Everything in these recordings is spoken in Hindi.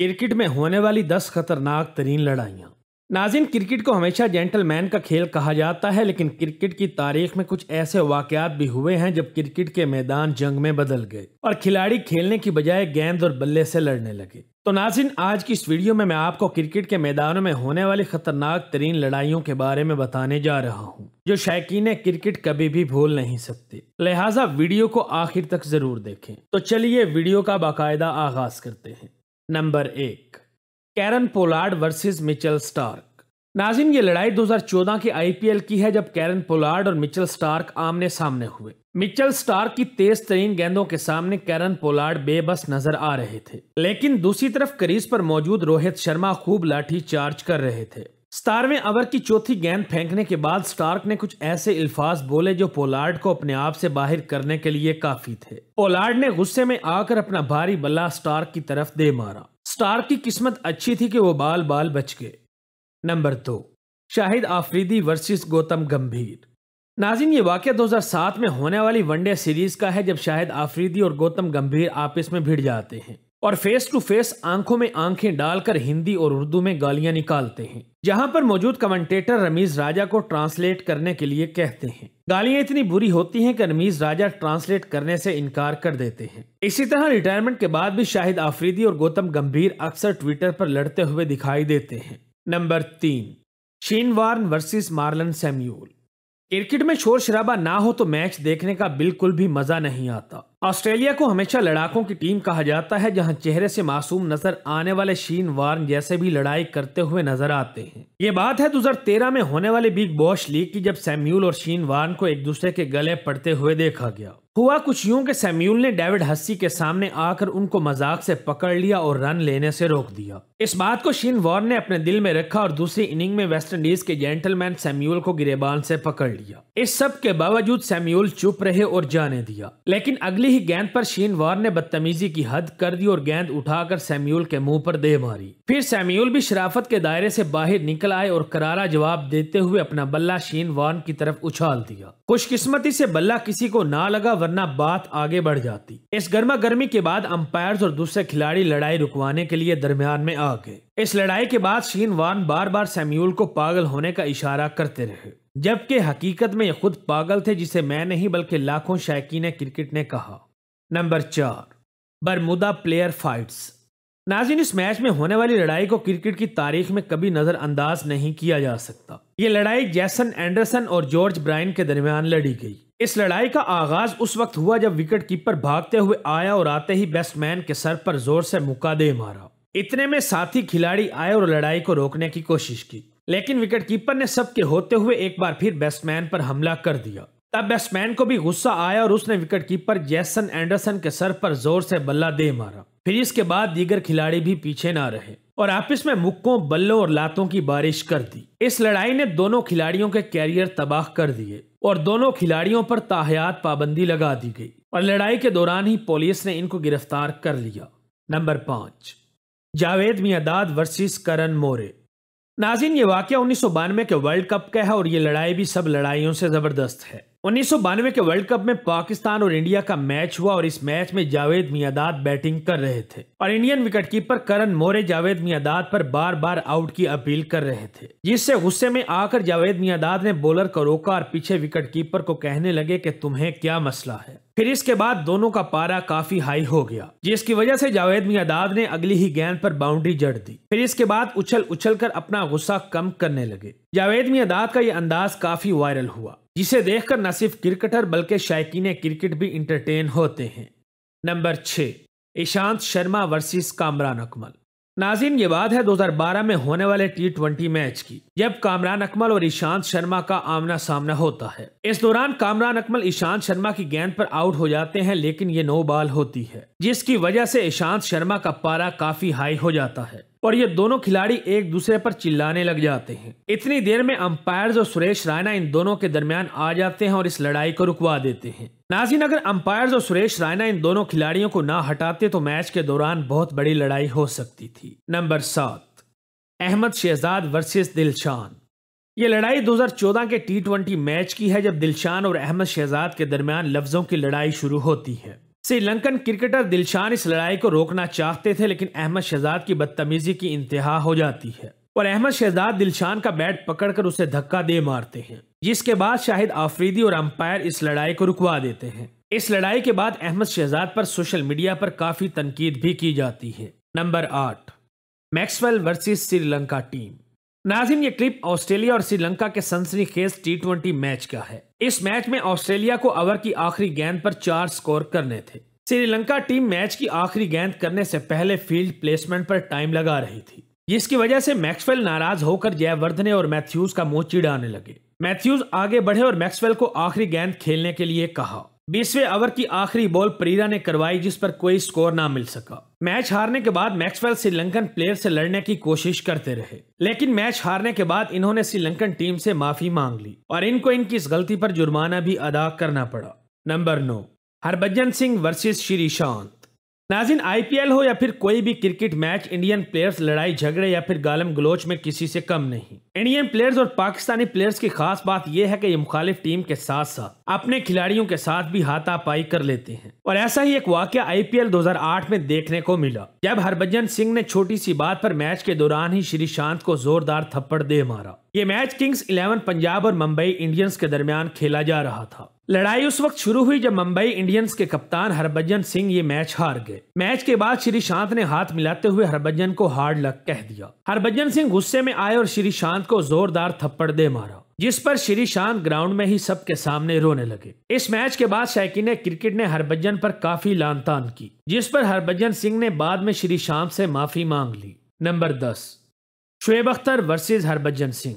क्रिकेट में होने वाली दस खतरनाक तरीन लड़ाइयाँ नाजिन क्रिकेट को हमेशा जेंटलमैन का खेल कहा जाता है लेकिन क्रिकेट की तारीख में कुछ ऐसे वाकयात भी हुए हैं जब क्रिकेट के मैदान जंग में बदल गए और खिलाड़ी खेलने की बजाय गेंद और बल्ले से लड़ने लगे तो नाजिन आज की इस वीडियो में मैं आपको क्रिकेट के मैदानों में होने वाली खतरनाक तरीन लड़ाइयों के बारे में बताने जा रहा हूँ जो शायकीन क्रिकेट कभी भी भूल नहीं सकते लिहाजा वीडियो को आखिर तक जरूर देखें तो चलिए वीडियो का बाकायदा आगाज करते हैं नंबर एक Kieron Pollard versus Mitchell Starc नाजिम ये लड़ाई 2014 के आईपीएल की है जब कैरन पोलार्ड और मिचेल स्टार्क आमने सामने हुए मिचेल स्टार्क की तेज तरीन गेंदों के सामने कैरन पोलार्ड बेबस नजर आ रहे थे लेकिन दूसरी तरफ करीज पर मौजूद रोहित शर्मा खूब लाठी चार्ज कर रहे थे सतारवें ओवर की चौथी गेंद फेंकने के बाद स्टार्क ने कुछ ऐसे अल्फाज बोले जो पोलार्ड को अपने आप से बाहर करने के लिए काफी थे पोलार्ड ने गुस्से में आकर अपना भारी बल्ला स्टार्क की तरफ दे मारा स्टार्क की किस्मत अच्छी थी कि वो बाल बाल बच गए नंबर दो शाहिद आफरीदी वर्सेस गौतम गंभीर नाजिन ये वाक़ 2007 में होने वाली वनडे सीरीज का है जब शाहिद आफरीदी और गौतम गंभीर आपस में भिड़ जाते हैं और फेस टू फेस आंखों में आंखें डालकर हिंदी और उर्दू में गालियां निकालते हैं जहां पर मौजूद कमेंटेटर रमीज राजा को ट्रांसलेट करने के लिए कहते हैं गालियां इतनी बुरी होती हैं कि रमीज राजा ट्रांसलेट करने से इनकार कर देते हैं इसी तरह रिटायरमेंट के बाद भी शाहिद आफरीदी और गौतम गंभीर अक्सर ट्विटर पर लड़ते हुए दिखाई देते हैं नंबर तीन Shane Warne versus Marlon Samuels cricket में शोर शराबा ना हो तो मैच देखने का बिल्कुल भी मजा नहीं आता ऑस्ट्रेलिया को हमेशा लड़ाकों की टीम कहा जाता है जहां चेहरे से मासूम नजर आने वाले शीन वार्न जैसे भी लड़ाई करते हुए नजर आते हैं ये बात है 2013 में होने वाले बिग बॉश लीग की जब सैम्यूल और शीन वार्न को एक दूसरे के गले पड़ते हुए देखा गया हुआ कुछ यूं कि सैम्यूल ने डेविड हस्सी के सामने आकर उनको मजाक से पकड़ लिया और रन लेने से रोक दिया इस बात को शीन वॉर ने अपने दिल में रखा और दूसरी इनिंग में वेस्टइंडीज के जेंटलमैन सैम्यूल को गिरेबान से पकड़ लिया इस सब के बावजूद सैम्यूल चुप रहे और जाने दिया लेकिन अगली ही गेंद पर शीन वॉर ने बदतमीजी की हद कर दी और गेंद उठाकर सैम्यूल के मुंह पर दे मारी फिर सैम्यूल भी शराफत के दायरे से बाहर निकल आए और करारा जवाब देते हुए अपना बल्ला शीन वॉर्न की तरफ उछाल दिया खुशकिस्मती से बल्ला किसी को ना लगा वरना बात आगे बढ़ जाती इस गर्मा गर्मी के बाद अंपायर और दूसरे खिलाड़ी लड़ाई रुकवाने के लिए दरमियान में आ गए इस लड़ाई के बाद शीन वान बार बार सेम्यूल को पागल होने का इशारा करते रहे जबकि हकीकत में ये खुद पागल थे जिसे मैं नहीं बल्कि लाखों ने क्रिकेट ने कहा नंबर चार बरमुदा प्लेयर फाइट्स नाजिन इस मैच में होने वाली लड़ाई को क्रिकेट की तारीख में कभी नजरअंदाज नहीं किया जा सकता ये लड़ाई जैसन एंडरसन और जॉर्ज ब्राइन के दरमियान लड़ी गई इस लड़ाई का आगाज उस वक्त हुआ जब विकेट कीपर भागते हुए आया और आते ही बैट्समैन के सर पर जोर से मुकादे मारा इतने में साथी खिलाड़ी आए और लड़ाई को रोकने की कोशिश की लेकिन विकेट कीपर ने सबके होते हुए एक बार फिर बैट्समैन पर हमला कर दिया तब बैट्समैन को भी गुस्सा आया और उसने विकेट कीपर जैसन एंडरसन के सर पर जोर से बल्ला दे मारा फिर इसके बाद दीगर खिलाड़ी भी पीछे ना रहे और आपस में मुक्कों बल्लों और लातों की बारिश कर दी इस लड़ाई ने दोनों खिलाड़ियों के कैरियर तबाह कर दिए और दोनों खिलाड़ियों पर ताहयात पाबंदी लगा दी गई और लड़ाई के दौरान ही पुलिस ने इनको गिरफ्तार कर लिया नंबर पांच जावेद मियादाद वर्सेस करण मोरे नाजिन ये वाक्य उन्नीस के वर्ल्ड कप का है और ये लड़ाई भी सब लड़ाइयों से ज़बरदस्त है उन्नीस के वर्ल्ड कप में पाकिस्तान और इंडिया का मैच हुआ और इस मैच में जावेद मियादाद बैटिंग कर रहे थे और इंडियन विकेटकीपर करण मोरे जावेद मियादाद पर बार बार आउट की अपील कर रहे थे जिससे गुस्से में आकर जावेद मियादाद ने बॉलर को रोका और पीछे विकेटकीपर को कहने लगे कि तुम्हें क्या मसला है फिर इसके बाद दोनों का पारा काफी हाई हो गया जिसकी वजह से जावेद मियादाद ने अगली ही गेंद पर बाउंड्री जड़ दी फिर इसके बाद उछल उछल कर अपना गुस्सा कम करने लगे जावेद मियादाद का ये अंदाज काफी वायरल हुआ जिसे देखकर न सिर्फ क्रिकेटर बल्कि शायकीन क्रिकेट भी इंटरटेन होते हैं नंबर छः ईशांत शर्मा वर्सेस कामरान अकमल नाजिन ये बात है 2012 में होने वाले टी ट्वेंटी मैच की जब कामरान अकमल और ईशांत शर्मा का आमना सामना होता है इस दौरान कामरान अकमल ईशांत शर्मा की गेंद पर आउट हो जाते हैं लेकिन ये नो बॉल होती है जिसकी वजह से ईशांत शर्मा का पारा काफी हाई हो जाता है और ये दोनों खिलाड़ी एक दूसरे पर चिल्लाने लग जाते हैं इतनी देर में अंपायर्स और सुरेश रायना इन दोनों के दरमियान आ जाते हैं और इस लड़ाई को रुकवा देते हैं नाजिन अगर अंपायर्स और सुरेश रायना इन दोनों खिलाड़ियों को ना हटाते तो मैच के दौरान बहुत बड़ी लड़ाई हो सकती थी नंबर सात अहमद शहजाद वर्सेज दिलशान ये लड़ाई 2014 के टी मैच की है जब दिलशान और अहमद शहजाद के दरमियान लफ्जों की लड़ाई शुरू होती है श्रीलंकन क्रिकेटर दिलशान इस लड़ाई को रोकना चाहते थे लेकिन अहमद शहजाद की बदतमीजी की इंतहा हो जाती है और अहमद शहजाद दिलशान का बैट पकड़कर उसे धक्का दे मारते हैं जिसके बाद शाहिद आफरीदी और अंपायर इस लड़ाई को रुकवा देते हैं इस लड़ाई के बाद अहमद शहजाद पर सोशल मीडिया पर काफी तनकीद भी की जाती है नंबर आठ मैक्सवेल वर्सेज श्रीलंका टीम नाजिम ये क्लिप ऑस्ट्रेलिया और श्रीलंका के सनसनीखेज टी मैच का है इस मैच में ऑस्ट्रेलिया को अवर की आखिरी गेंद पर चार स्कोर करने थे श्रीलंका टीम मैच की आखिरी गेंद करने से पहले फील्ड प्लेसमेंट पर टाइम लगा रही थी जिसकी वजह से मैक्सवेल नाराज होकर जयवर्धने और मैथ्यूज का मुंह चिड़ाने लगे मैथ्यूज आगे बढ़े और मैक्सवेल को आखिरी गेंद खेलने के लिए कहा बीसवें ओवर की आखिरी बॉल प्रीरा ने करवाई जिस पर कोई स्कोर ना मिल सका मैच हारने के बाद मैक्सवेल श्रीलंकन प्लेयर से लड़ने की कोशिश करते रहे लेकिन मैच हारने के बाद इन्होंने श्रीलंकन टीम से माफी मांग ली और इनको इनकी इस गलती पर जुर्माना भी अदा करना पड़ा नंबर नौ हरभजन सिंह वर्सेज श्री शांत नाजिन आईपीएल हो या फिर कोई भी क्रिकेट मैच इंडियन प्लेयर्स लड़ाई झगड़े या फिर गालम गलोच में किसी से कम नहीं इंडियन प्लेयर्स और पाकिस्तानी प्लेयर्स की खास बात यह है कि ये मुखालिफ टीम के साथ साथ अपने खिलाड़ियों के साथ भी हाथापाई कर लेते हैं और ऐसा ही एक वाक्य आईपीएल 2008 में देखने को मिला जब हरभजन सिंह ने छोटी सी बात पर मैच के दौरान ही श्री शांत को जोरदार थप्पड़ दे मारा ये मैच किंग्स इलेवन पंजाब और मुंबई इंडियंस के दरमियान खेला जा रहा था लड़ाई उस वक्त शुरू हुई जब मुंबई इंडियंस के कप्तान हरभजन सिंह ये मैच हार गए मैच के बाद श्री शांत ने हाथ मिलाते हुए हरभजन को हार्ड लक कह दिया हरभजन सिंह गुस्से में आए और श्री शांत को जोरदार थप्पड़ दे मारा जिस पर श्री शांत ग्राउंड में ही सबके सामने रोने लगे इस मैच के बाद ने क्रिकेट ने हरभजन पर काफी लानतान की जिस पर हरभजन सिंह ने बाद में श्री शांत से माफी मांग ली नंबर दस शुएब अख्तर वर्सेज हरभजन सिंह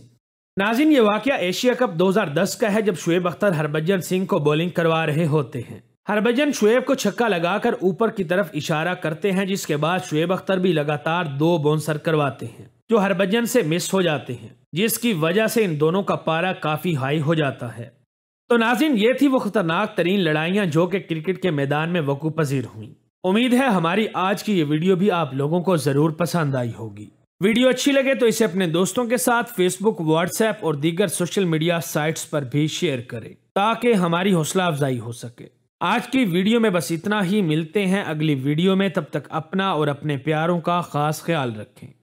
नाजिन ये वाक्य एशिया कप 2010 का है जब शुएब अख्तर हरभजन सिंह को बॉलिंग करवा रहे होते हैं हरभजन शुएब को छक्का लगाकर ऊपर की तरफ इशारा करते हैं जिसके बाद शुएब अख्तर भी लगातार दो बॉन्सर करवाते हैं जो हरभजन से मिस हो जाते हैं जिसकी वजह से इन दोनों का पारा काफी हाई हो जाता है तो नाजिन ये थी वो खतरनाक तरीन लड़ाइयाँ जो कि क्रिकेट के मैदान में वकू पजीर हुई उम्मीद है हमारी आज की ये वीडियो भी आप लोगों को ज़रूर पसंद आई होगी वीडियो अच्छी लगे तो इसे अपने दोस्तों के साथ फेसबुक व्हाट्सएप और दीगर सोशल मीडिया साइट्स पर भी शेयर करें ताकि हमारी हौसला अफजाई हो सके आज की वीडियो में बस इतना ही मिलते हैं अगली वीडियो में तब तक अपना और अपने प्यारों का खास ख्याल रखें